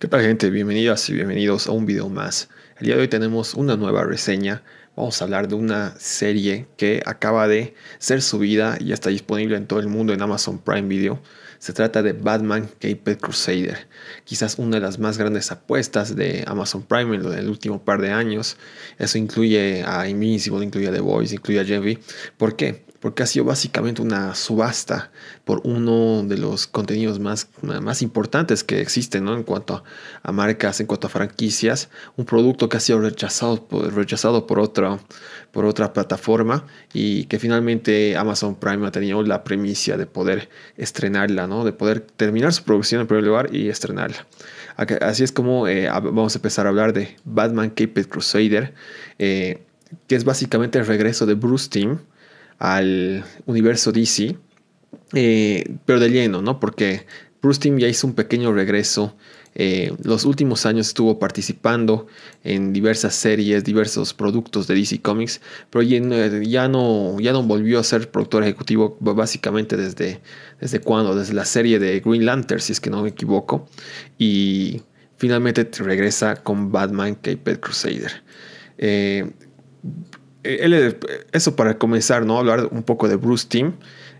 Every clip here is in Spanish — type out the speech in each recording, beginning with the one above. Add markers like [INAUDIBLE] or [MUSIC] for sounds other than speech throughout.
¿Qué tal gente? Bienvenidas y bienvenidos a un video más. El día de hoy tenemos una nueva reseña. Vamos a hablar de una serie que acaba de ser subida y ya está disponible en todo el mundo en Amazon Prime Video. Se trata de Batman Caped Crusader, quizás una de las más grandes apuestas de Amazon Prime en el último par de años. Eso incluye a Invincible, incluye a The Voice, incluye a Jeffy. ¿Por qué? Porque ha sido básicamente una subasta por uno de los contenidos más, más importantes que existen ¿no? en cuanto a marcas, en cuanto a franquicias. Un producto que ha sido rechazado, rechazado por, otra, por otra plataforma y que finalmente Amazon Prime ha tenido la premisa de poder estrenarla de poder terminar su producción en primer lugar y estrenarla. Así es como eh, vamos a empezar a hablar de Batman Caped Crusader, eh, que es básicamente el regreso de Bruce Team al universo DC, eh, pero de lleno, ¿no? Porque Bruce Team ya hizo un pequeño regreso eh, los últimos años estuvo participando en diversas series, diversos productos de DC Comics, pero ya no, ya no volvió a ser productor ejecutivo básicamente desde, desde cuando, desde la serie de Green Lantern, si es que no me equivoco, y finalmente regresa con Batman Caped Crusader. Eh, eso para comenzar, ¿no? Hablar un poco de Bruce Team,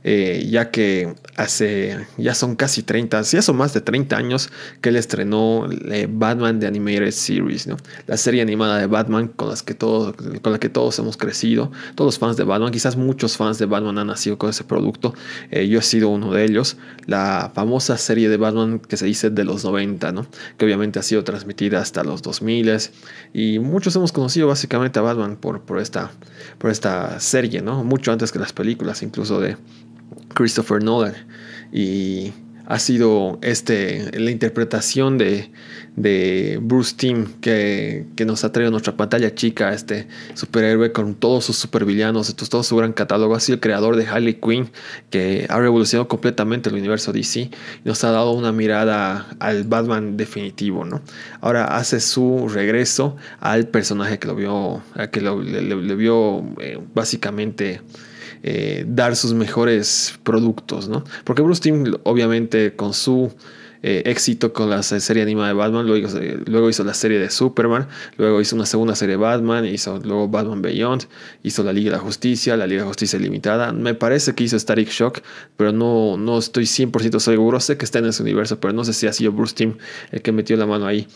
eh, ya que hace, ya son casi 30, ya son más de 30 años que él estrenó eh, Batman de Animated Series, ¿no? La serie animada de Batman con, las que todos, con la que todos hemos crecido, todos los fans de Batman, quizás muchos fans de Batman han nacido con ese producto, eh, yo he sido uno de ellos, la famosa serie de Batman que se dice de los 90, ¿no? Que obviamente ha sido transmitida hasta los 2000 y muchos hemos conocido básicamente a Batman por, por esta por esta serie, ¿no? Mucho antes que las películas, incluso de Christopher Nolan. Y ha sido este, la interpretación de, de Bruce Timm que, que, nos ha traído nuestra pantalla chica, este superhéroe con todos sus supervillanos, todo su gran catálogo. Ha sido el creador de Harley Quinn, que ha revolucionado completamente el universo DC nos ha dado una mirada al Batman definitivo. ¿no? Ahora hace su regreso al personaje que lo vio, que le, vio eh, básicamente eh, dar sus mejores productos, ¿no? Porque Bruce Timm, obviamente, con su eh, éxito con la serie animada de Batman, eh, luego, hizo la serie de Superman, luego hizo una segunda serie de Batman, hizo luego Batman Beyond, hizo la Liga de la Justicia, la Liga de la Justicia Limitada, me parece que hizo Static Shock, pero no, no estoy 100% seguro, sé que está en ese universo, pero no sé si ha sido Bruce Team el que metió la mano ahí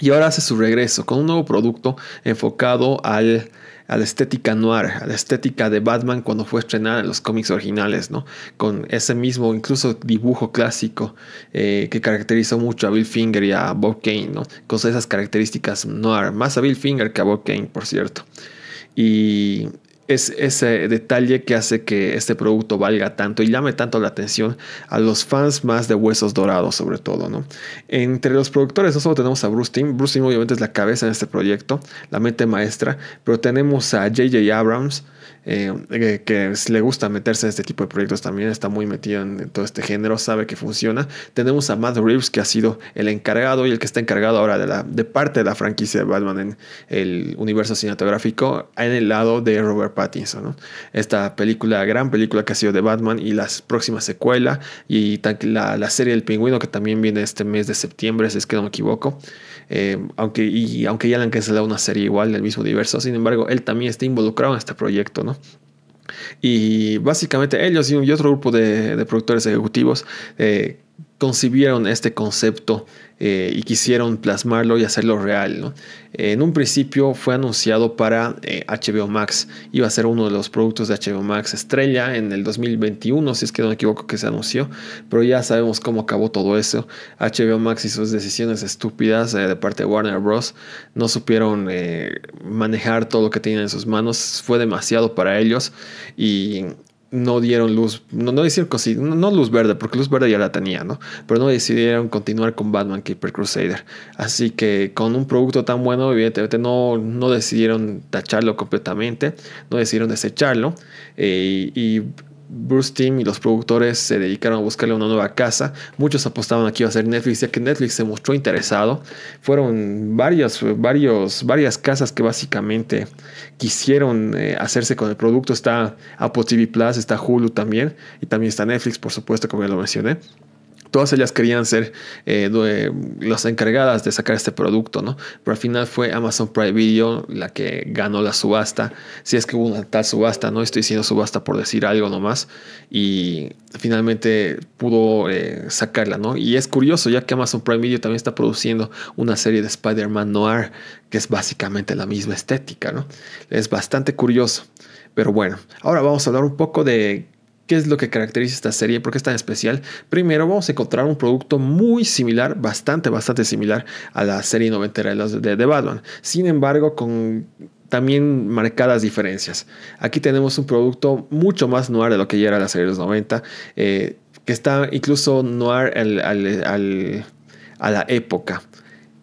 y ahora hace su regreso con un nuevo producto enfocado al, a la estética noir, a la estética de Batman cuando fue estrenada en los cómics originales, ¿no? Con ese mismo, incluso dibujo clásico eh, que caracterizó mucho a Bill Finger y a Bob Kane, ¿no? Con esas características noir, más a Bill Finger que a Bob Kane, por cierto. Y es ese detalle que hace que este producto valga tanto y llame tanto la atención a los fans más de Huesos Dorados, sobre todo, ¿no? Entre los productores no solo tenemos a Bruce Timm, Bruce Timm obviamente es la cabeza en este proyecto, la mente maestra, pero tenemos a J.J. Abrams, eh, eh, que le gusta meterse en este tipo de proyectos también, está muy metido en, todo este género, sabe que funciona. Tenemos a Matt Reeves, que ha sido el encargado y el que está encargado ahora de, la, de parte de la franquicia de Batman en el universo cinematográfico, en el lado de Robert Pattinson. Esta película, gran película que ha sido de Batman y las próximas secuela y la, la, serie del pingüino que también viene este mes de septiembre, si es que no me equivoco. Eh, aunque, y, aunque ya le han cancelado una serie igual del mismo universo, sin embargo, él también está involucrado en este proyecto, ¿no? Y básicamente ellos y otro grupo de, productores ejecutivos eh, concibieron este concepto eh, y quisieron plasmarlo y hacerlo real. En un principio fue anunciado para HBO eh, Max, iba a ser uno de los productos de HBO Max estrella en el 2021, si es que no me equivoco que se anunció, pero ya sabemos cómo acabó todo eso. HBO Max y sus decisiones estúpidas eh, de parte de Warner Bros. no supieron manejar todo lo que tenían en sus manos, fue demasiado para ellos y no dieron luz, no, no hicieron no, luz verde, porque luz verde ya la tenía, ¿no? Pero no decidieron continuar con Batman Keeper Crusader. Así que con un producto tan bueno, evidentemente no, no decidieron tacharlo completamente, no decidieron desecharlo. Eh, y, y Bruce Team y los productores se dedicaron a buscarle una nueva casa. Muchos apostaban a que iba a ser Netflix, ya que Netflix se mostró interesado. Fueron varias, varios, varias casas que básicamente quisieron eh, hacerse con el producto. Está Apple TV Plus, está Hulu también, y también está Netflix, por supuesto, como ya lo mencioné todas ellas querían ser eh, las encargadas de sacar este producto, ¿no? Pero al final fue Amazon Prime Video la que ganó la subasta, si es que hubo una tal subasta, no estoy diciendo subasta por decir algo nomás, y finalmente pudo eh, sacarla, ¿no? Y es curioso, ya que Amazon Prime Video también está produciendo una serie de Spider-Man Noir, que es básicamente la misma estética, ¿no? Es bastante curioso. Pero bueno, ahora vamos a hablar un poco de ¿Qué es lo que caracteriza esta serie? ¿Por qué es tan especial? Primero, vamos a encontrar un producto muy similar, bastante, bastante similar a la serie noventera de, de Batman. Sin embargo, con también marcadas diferencias. Aquí tenemos un producto mucho más noir de lo que ya era la serie de los 90, eh, que está incluso noir a la época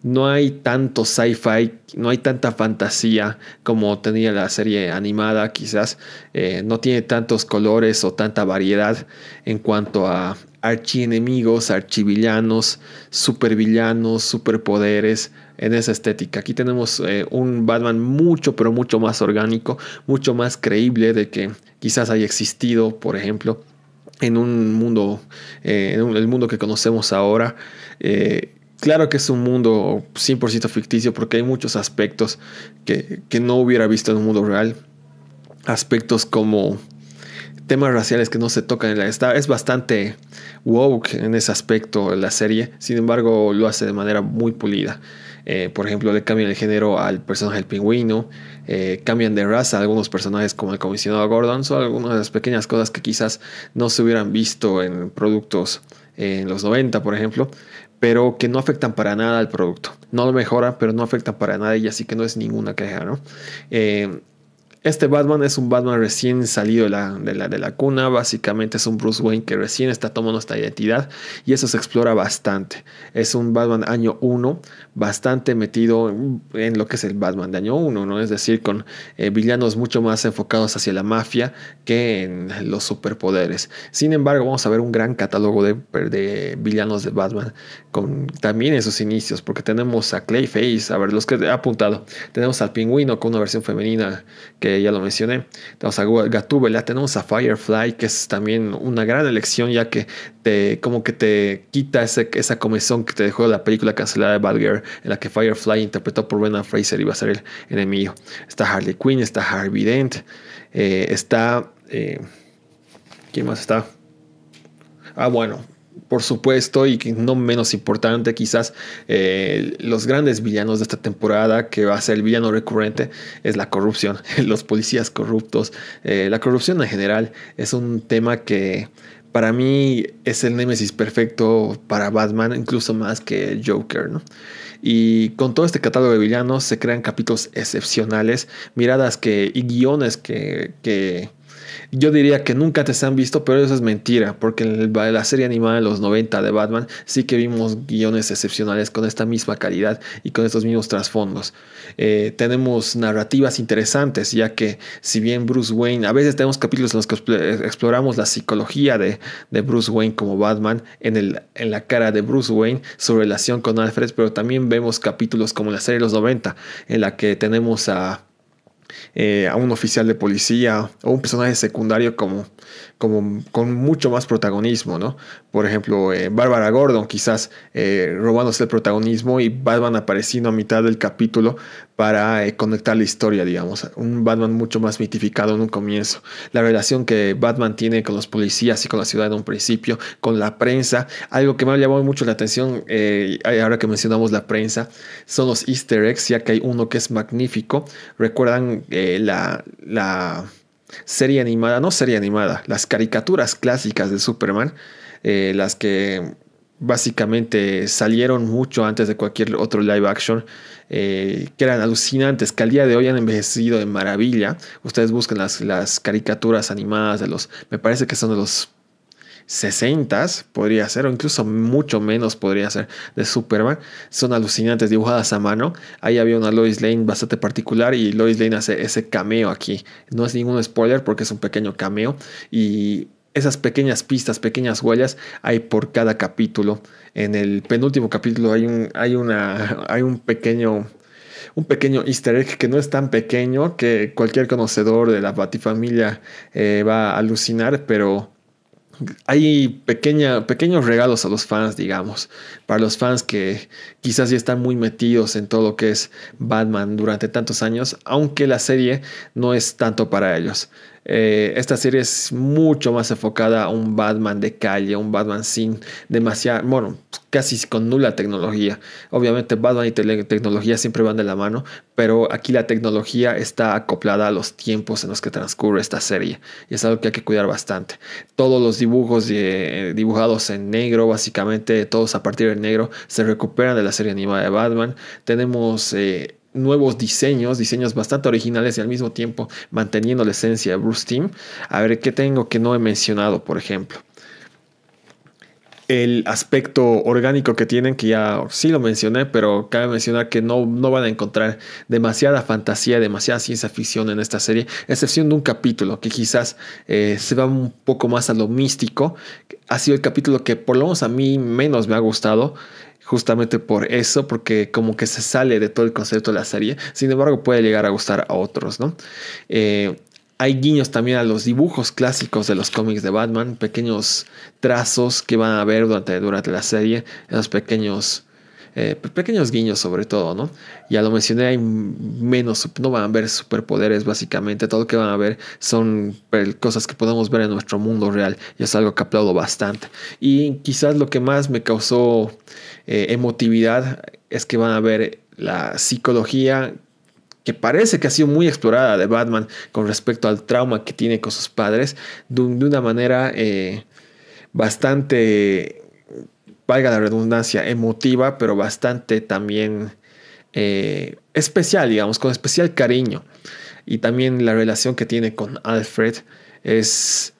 no hay tanto sci-fi, no hay tanta fantasía como tenía la serie animada, quizás. Eh, no tiene tantos colores o tanta variedad en cuanto a archienemigos, archivillanos, supervillanos, superpoderes, en esa estética. Aquí tenemos eh, un Batman mucho, pero mucho más orgánico, mucho más creíble de que quizás haya existido, por ejemplo, en un mundo, eh, en el mundo que conocemos ahora. Claro que es un mundo 100% ficticio porque hay muchos aspectos que, no hubiera visto en un mundo real. Aspectos como temas raciales que no se tocan en la... es bastante woke en ese aspecto la serie, sin embargo lo hace de manera muy pulida. Eh, por ejemplo, le cambian el género al personaje del pingüino, eh, cambian de raza a algunos personajes como el comisionado Gordon, son algunas de las pequeñas cosas que quizás no se hubieran visto en productos en los 90, por ejemplo, pero que no afectan para nada al producto. No lo mejoran, pero no afectan para nada y así que no es ninguna queja, ¿no? Eh, este Batman es un Batman recién salido de la, de, la, cuna, básicamente es un Bruce Wayne que recién está tomando esta identidad y eso se explora bastante. Es un Batman año 1, bastante metido en lo que es el Batman de año 1, ¿no? es decir, con eh, villanos mucho más enfocados hacia la mafia que en los superpoderes. Sin embargo, vamos a ver un gran catálogo de, villanos de Batman con también en sus inicios, porque tenemos a Clayface, a ver, los que he apuntado, tenemos al pingüino con una versión femenina que ya lo mencioné. Tenemos a Gatúbela, tenemos a Firefly, que es también una gran elección, ya que te, como que te quita ese, esa comezón que te dejó la película cancelada de Bad en la que Firefly interpretó por Brendan Fraser y a ser el enemigo. Está Harley Quinn, está Harvey Dent, eh, está. Eh, ¿Quién más está? Ah, bueno, por supuesto, y no menos importante quizás, eh, los grandes villanos de esta temporada, que va a ser el villano recurrente, es la corrupción, [LAUGHS] los policías corruptos. Eh, la corrupción en general es un tema que para mí es el némesis perfecto para Batman, incluso más que Joker, ¿no? Y con todo este catálogo de villanos se crean capítulos excepcionales, miradas que, y guiones que, que yo diría que nunca te se han visto, pero eso es mentira, porque en la serie animada de los 90 de Batman sí que vimos guiones excepcionales con esta misma calidad y con estos mismos trasfondos. Eh, tenemos narrativas interesantes, ya que si bien Bruce Wayne, a veces tenemos capítulos en los que eh, exploramos la psicología de, Bruce Wayne como Batman, en, en la cara de Bruce Wayne, su relación con Alfred, pero también vemos capítulos como la serie de los 90, en la que tenemos a eh, a un oficial de policía o un personaje secundario como, con mucho más protagonismo, ¿no? Por ejemplo, Barbara eh, Bárbara Gordon quizás eh, robándose el protagonismo y Batman apareciendo a mitad del capítulo para eh, conectar la historia, digamos. Un Batman mucho más mitificado en un comienzo. La relación que Batman tiene con los policías y con la ciudad en un principio, con la prensa. Algo que me ha llamado mucho la atención, eh, ahora que mencionamos la prensa, son los easter eggs, ya que hay uno que es magnífico. Recuerdan eh, la, la serie animada, no serie animada, las caricaturas clásicas de Superman, las que básicamente salieron mucho antes de cualquier otro live action, eh, que eran alucinantes, que al día de hoy han envejecido de maravilla. Ustedes buscan las, las caricaturas animadas de los, me parece que son de los 60 podría ser, o incluso mucho menos podría ser, de Superman. Son alucinantes, dibujadas a mano. Ahí había una Lois Lane bastante particular y Lois Lane hace ese cameo aquí. No es ningún spoiler porque es un pequeño cameo y esas pequeñas pistas, pequeñas huellas hay por cada capítulo. En el penúltimo capítulo hay un, hay una, [LAUGHS] hay un pequeño, un pequeño easter egg que no es tan pequeño que cualquier conocedor de la Batifamilia eh, va a alucinar, pero hay pequeña, pequeños regalos a los fans, digamos, para los fans que quizás ya están muy metidos en todo lo que es Batman durante tantos años, aunque la serie no es tanto para ellos. Eh, esta serie es mucho más enfocada a un Batman de calle, un Batman sin demasiada, bueno, casi con nula tecnología. Obviamente Batman y tecnología siempre van de la mano, pero aquí la tecnología está acoplada a los tiempos en los que transcurre esta serie y es algo que hay que cuidar bastante. Todos los dibujos dibujados en negro, básicamente todos a partir del negro, se recuperan de la serie animada de Batman. Tenemos... Eh, nuevos diseños, diseños bastante originales y al mismo tiempo manteniendo la esencia de Bruce Team. A ver, ¿qué tengo que no he mencionado, por ejemplo? el aspecto orgánico que tienen, que ya sí lo mencioné, pero cabe mencionar que no, no van a encontrar demasiada fantasía, demasiada ciencia ficción en esta serie, excepción de un capítulo que quizás eh, se va un poco más a lo místico. Ha sido el capítulo que por lo menos a mí menos me ha gustado justamente por eso, porque como que se sale de todo el concepto de la serie. Sin embargo, puede llegar a gustar a otros, ¿no? Eh, hay guiños también a los dibujos clásicos de los cómics de Batman, pequeños trazos que van a ver durante, durante la serie, esos pequeños eh, pues, pequeños guiños sobre todo, ¿no? Ya lo mencioné, hay menos, no van a ver superpoderes básicamente, todo lo que van a ver son eh, cosas que podemos ver en nuestro mundo real y es algo que aplaudo bastante. Y quizás lo que más me causó eh, emotividad es que van a ver la psicología que parece que ha sido muy explorada de Batman con respecto al trauma que tiene con sus padres de, una manera bastante valga la redundancia, emotiva, pero bastante también eh, especial, digamos, con especial cariño. Y también la relación que tiene con Alfred es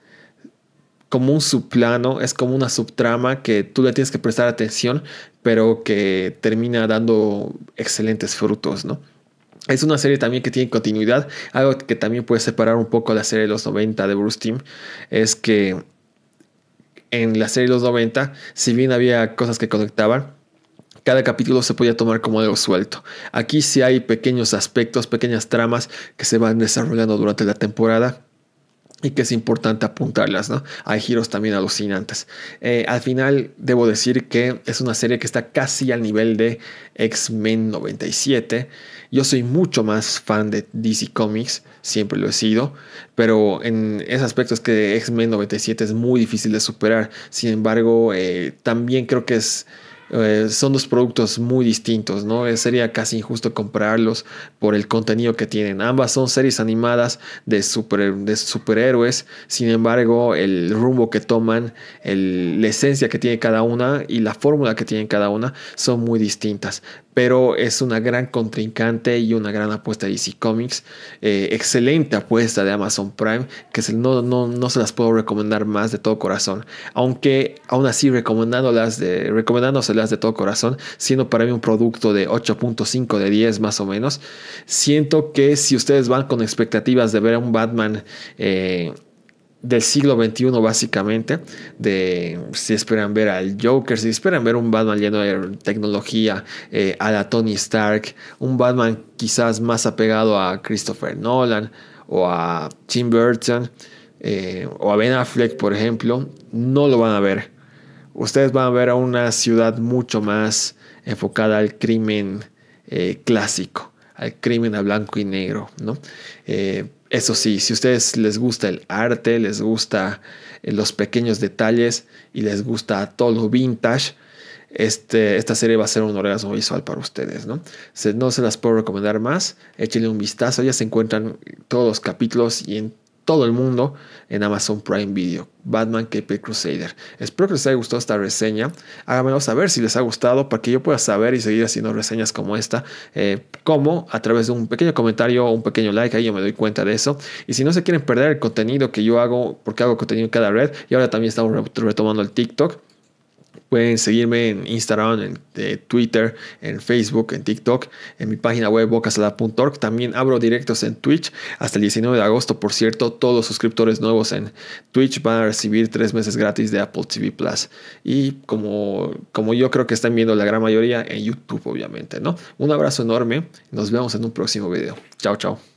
como un subplano, es como una subtrama que tú le tienes que prestar atención, pero que termina dando excelentes frutos, ¿no? Es una serie también que tiene continuidad, algo que también puede separar un poco la serie de los 90 de Bruce Team, es que en la serie de los 90, si bien había cosas que conectaban, cada capítulo se podía tomar como algo suelto. Aquí sí hay pequeños aspectos, pequeñas tramas que se van desarrollando durante la temporada y que es importante apuntarlas, ¿no? Hay giros también alucinantes. Eh, al final, debo decir que es una serie que está casi al nivel de X-Men 97 yo soy mucho más fan de DC Comics, siempre lo he sido, pero en ese aspecto es que X-Men 97 es muy difícil de superar. Sin embargo, eh, también creo que es... Eh, son dos productos muy distintos, ¿no? Eh, sería casi injusto comprarlos por el contenido que tienen. Ambas son series animadas de, super, superhéroes, sin embargo, el rumbo que toman, la esencia que tiene cada una y la fórmula que tiene cada una son muy distintas pero es una gran contrincante y una gran apuesta de DC Comics. Eh, excelente apuesta de Amazon Prime, que no, no, no, se las puedo recomendar más de todo corazón. Aunque aún así recomendándolas de, recomendándoselas de todo corazón, siendo para mí un producto de 8.5 de 10 más o menos, siento que si ustedes van con expectativas de ver a un Batman... Eh, del siglo XXI básicamente, de si esperan ver al Joker, si esperan ver un Batman lleno de tecnología, eh, a la Tony Stark, un Batman quizás más apegado a Christopher Nolan o a Tim Burton eh, o a Ben Affleck, por ejemplo, no lo van a ver. Ustedes van a ver a una ciudad mucho más enfocada al crimen eh, clásico, al crimen a blanco y negro, ¿no? Eso sí, si a ustedes les gusta el arte, les gusta eh, los pequeños detalles y les gusta todo lo vintage, este, esta serie va a ser un orgasmo visual para ustedes, ¿no? Se, no se las puedo recomendar más, échenle un vistazo, ya se encuentran todos los capítulos y en todo el mundo en Amazon Prime Video. Batman KP Crusader. Espero que les haya gustado esta reseña. Háganmelo saber si les ha gustado para que yo pueda saber y seguir haciendo reseñas como esta. Eh, como a través de un pequeño comentario o un pequeño like. Ahí yo me doy cuenta de eso. Y si no se quieren perder el contenido que yo hago, porque hago contenido en cada red. Y ahora también estamos retomando el TikTok. Pueden seguirme en Instagram, en eh, Twitter, en Facebook, en TikTok, en mi página web bocasalada.org. También abro directos en Twitch hasta el 19 de agosto. Por cierto, todos los suscriptores nuevos en Twitch van a recibir tres meses gratis de Apple TV Plus. Y como, como yo creo que están viendo la gran mayoría en YouTube, obviamente, ¿no? Un abrazo enorme. Nos vemos en un próximo video. Chao, chao.